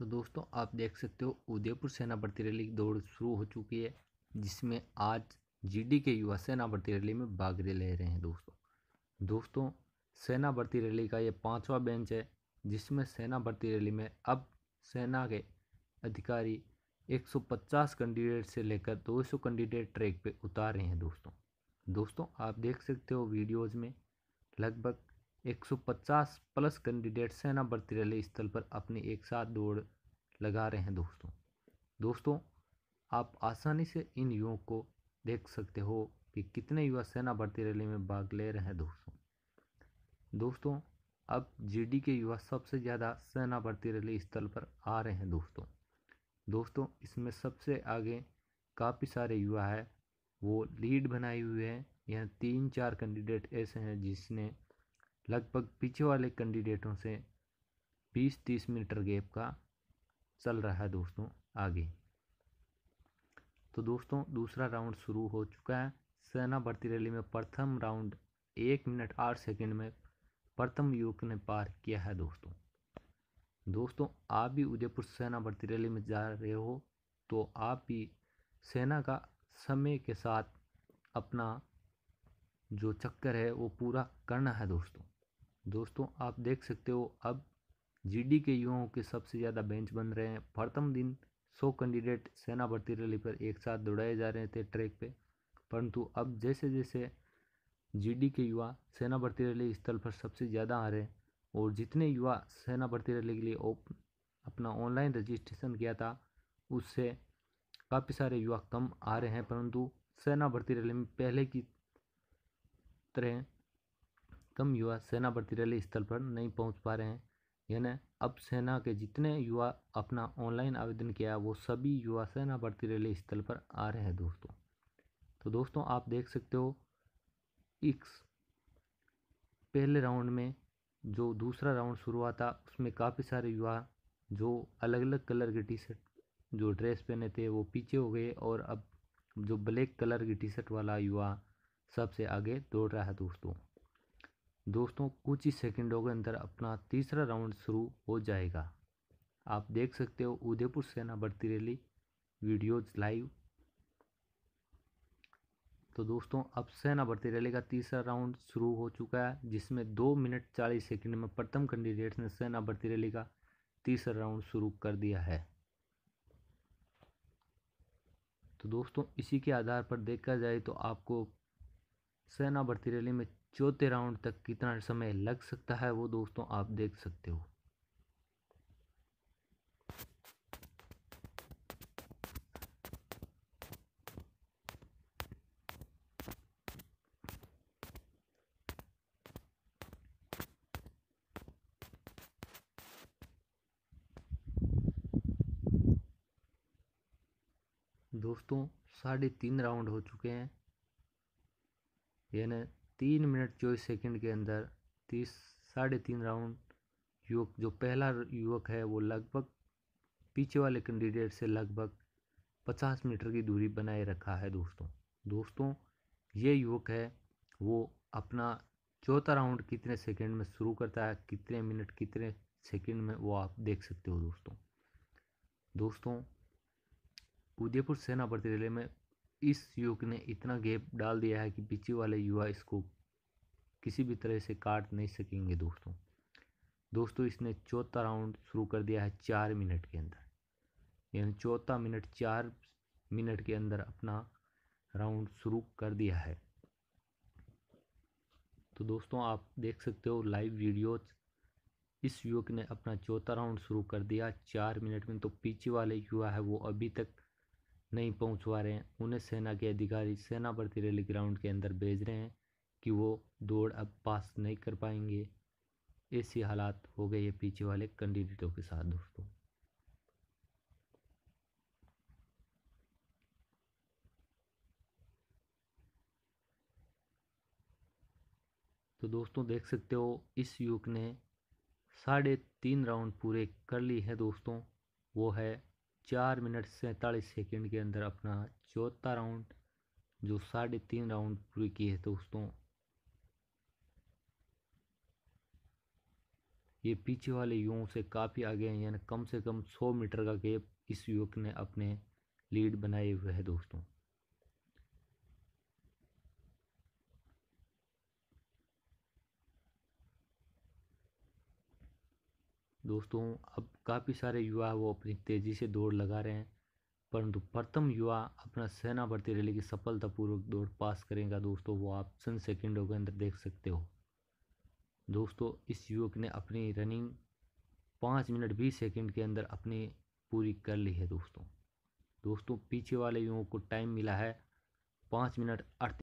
तो दोस्तों आप देख सकते हो उदयपुर सेना भर्ती रैली की दौड़ शुरू हो चुकी है जिसमें आज जीडी के युवा सेना भर्ती रैली में भाग ले रहे हैं दोस्तों दोस्तों सेना भर्ती रैली का ये पाँचवा बेंच है जिसमें सेना भर्ती रैली में अब सेना के अधिकारी 150 कैंडिडेट से लेकर 200 कैंडिडेट ट्रैक पे उतार रहे हैं दोस्तों दोस्तों आप देख सकते हो वीडियोज़ में लगभग 150 प्लस कैंडिडेट सेना भर्ती रैली स्थल पर अपनी एक साथ दौड़ लगा रहे हैं दोस्तों दोस्तों आप आसानी से इन युवाओं को देख सकते हो कि कितने युवा सेना भर्ती रैली में भाग ले रहे हैं दोस्तों दोस्तों अब जीडी के युवा सबसे ज़्यादा सेना भर्ती रैली स्थल पर आ रहे हैं दोस्तों दोस्तों इसमें सबसे आगे काफ़ी सारे युवा है वो लीड बनाए हुए हैं यहाँ तीन चार कैंडिडेट ऐसे हैं जिसने लगभग पीछे वाले कैंडिडेटों से 20-30 मीटर गैप का चल रहा है दोस्तों आगे तो दोस्तों दूसरा राउंड शुरू हो चुका है सेना भर्ती रैली में प्रथम राउंड एक मिनट आठ सेकंड में प्रथम युवक ने पार किया है दोस्तों दोस्तों आप भी उदयपुर सेना भर्ती रैली में जा रहे हो तो आप भी सेना का समय के साथ अपना जो चक्कर है वो पूरा करना है दोस्तों दोस्तों आप देख सकते हो अब जीडी के युवाओं के सबसे ज़्यादा बेंच बन रहे हैं प्रथम दिन सौ कैंडिडेट सेना भर्ती रैली पर एक साथ दौड़ाए जा रहे थे ट्रैक पे परंतु अब जैसे जैसे जीडी के युवा सेना भर्ती रैली स्थल पर सबसे ज़्यादा आ रहे हैं और जितने युवा सेना भर्ती रैली के लिए अपना ऑनलाइन रजिस्ट्रेशन किया था उससे काफ़ी सारे युवा कम आ रहे हैं परंतु सेना भर्ती रैली में पहले की हैं कम युवा सेना भर्ती रैली स्थल पर नहीं पहुंच पा रहे हैं यानी अब सेना के जितने युवा अपना ऑनलाइन आवेदन किया वो सभी युवा सेना भर्ती रैली स्थल पर आ रहे हैं दोस्तों तो दोस्तों आप देख सकते हो इक्स पहले राउंड में जो दूसरा राउंड शुरू हुआ था उसमें काफ़ी सारे युवा जो अलग अलग कलर के टी शर्ट जो ड्रेस पहने थे वो पीछे हो गए और अब जो ब्लैक कलर की टी शर्ट वाला युवा सबसे आगे दौड़ रहा है दोस्तों दोस्तों कुछ ही सेकंडों के अंदर अपना तीसरा राउंड शुरू हो जाएगा आप देख सकते हो उदयपुर सेना भर्ती रैली वीडियोज लाइव तो दोस्तों अब सेना भर्ती रैली का तीसरा राउंड शुरू हो चुका है जिसमें दो मिनट चालीस सेकंड में प्रथम कैंडिडेट ने सेना भर्ती रैली का तीसरा राउंड शुरू कर दिया है तो दोस्तों इसी के आधार पर देखा जाए तो आपको सेना भर्ती रैली में चौथे राउंड तक कितना समय लग सकता है वो दोस्तों आप देख सकते हो दोस्तों साढ़े तीन राउंड हो चुके हैं यानी तीन मिनट चौबीस सेकंड के अंदर तीस साढ़े तीन राउंड युवक जो पहला युवक है वो लगभग पीछे वाले कैंडिडेट से लगभग पचास मीटर की दूरी बनाए रखा है दोस्तों दोस्तों ये युवक है वो अपना चौथा राउंड कितने सेकंड में शुरू करता है कितने मिनट कितने सेकंड में वो आप देख सकते हो दोस्तों दोस्तों उदयपुर सेना भर्ती रेलवे में इस युग ने इतना गैप डाल दिया है कि पीछे वाले युवा इसको किसी भी तरह से काट नहीं सकेंगे दोस्तों दोस्तों इसने चौथा राउंड शुरू कर दिया है चार मिनट के अंदर यानी चौथा मिनट चार मिनट के अंदर अपना राउंड शुरू कर दिया है तो दोस्तों आप देख सकते हो लाइव वीडियोज इस युवक ने अपना चौथा राउंड शुरू कर दिया चार मिनट में तो पीछे वाले युवा है वो अभी तक नहीं पहुंचवा रहे हैं उन्हें सेना के अधिकारी सेना भर्ती रैली ग्राउंड के अंदर भेज रहे हैं कि वो दौड़ अब पास नहीं कर पाएंगे ऐसी हालात हो गई है पीछे वाले कैंडिडेटों के साथ दोस्तों तो दोस्तों देख सकते हो इस युवक ने साढ़े तीन राउंड पूरे कर ली है दोस्तों वो है चार मिनट सैंतालीस सेकेंड के अंदर अपना चौथा राउंड जो साढ़े तीन राउंड पूरी किए है दोस्तों ये पीछे वाले युवाओं से काफ़ी आगे हैं यानी कम से कम सौ मीटर का गैप इस युवक ने अपने लीड बनाए हुए है दोस्तों दोस्तों अब काफ़ी सारे युवा वो अपनी तेज़ी से दौड़ लगा रहे हैं परंतु प्रथम युवा अपना सेना भर्ती रैली की सफलतापूर्वक दौड़ पास करेगा दोस्तों वो आप चंद सेकेंडों के अंदर देख सकते हो दोस्तों इस युवक ने अपनी रनिंग पाँच मिनट बीस सेकेंड के अंदर अपनी पूरी कर ली है दोस्तों दोस्तों पीछे वाले युवक को टाइम मिला है पाँच मिनट अड़तीस